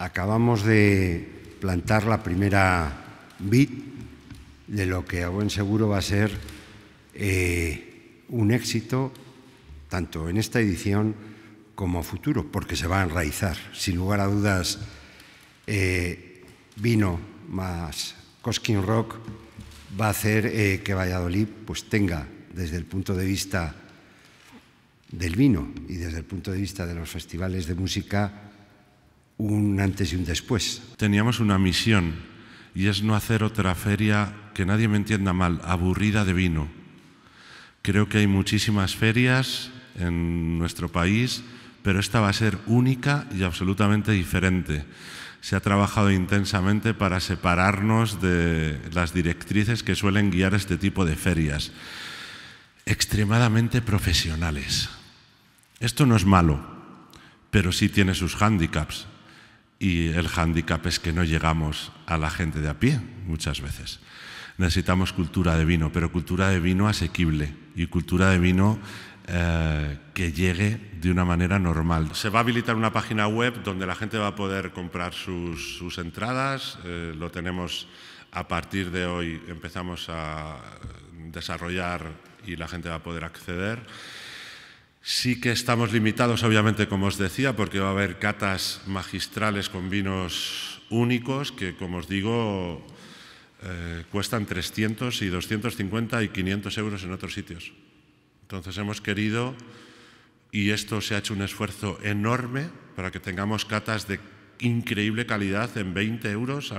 Acabamos de plantar la primera bit de lo que a buen seguro va a ser eh, un éxito tanto en esta edición como futuro, porque se va a enraizar. Sin lugar a dudas, eh, vino más Coskin Rock va a hacer eh, que Valladolid pues, tenga, desde el punto de vista del vino y desde el punto de vista de los festivales de música, un antes y un después. Teníamos una misión y es no hacer otra feria, que nadie me entienda mal, aburrida de vino. Creo que hay muchísimas ferias en nuestro país, pero esta va a ser única y absolutamente diferente. Se ha trabajado intensamente para separarnos de las directrices que suelen guiar este tipo de ferias. Extremadamente profesionales. Esto no es malo, pero sí tiene sus hándicaps y el hándicap es que no llegamos a la gente de a pie muchas veces. Necesitamos cultura de vino, pero cultura de vino asequible y cultura de vino eh, que llegue de una manera normal. Se va a habilitar una página web donde la gente va a poder comprar sus, entradas. Eh, lo tenemos a partir de hoy, empezamos a desarrollar y la gente va a poder acceder. Sí que estamos limitados, obviamente, como os decía, porque va a haber catas magistrales con vinos únicos que, como os digo, eh, cuestan 300 y 250 y 500 euros en otros sitios. Entonces hemos querido, y esto se ha hecho un esfuerzo enorme para que tengamos catas de increíble calidad en 20 euros